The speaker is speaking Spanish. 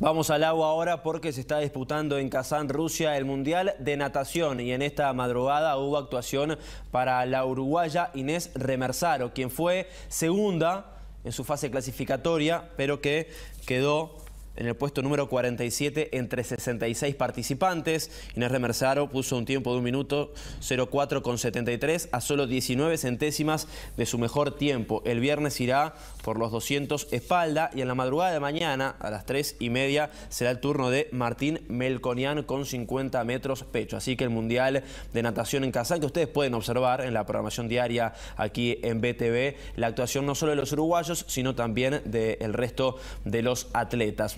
Vamos al agua ahora porque se está disputando en Kazán, Rusia, el Mundial de Natación y en esta madrugada hubo actuación para la uruguaya Inés Remersaro, quien fue segunda en su fase clasificatoria, pero que quedó en el puesto número 47 entre 66 participantes. Inés Remersaro puso un tiempo de 1 minuto 04,73 a solo 19 centésimas de su mejor tiempo. El viernes irá por los 200 espalda y en la madrugada de mañana a las 3 y media será el turno de Martín Melconian con 50 metros pecho. Así que el Mundial de Natación en Kazán, que ustedes pueden observar en la programación diaria aquí en BTV, la actuación no solo de los uruguayos, sino también del resto de los atletas.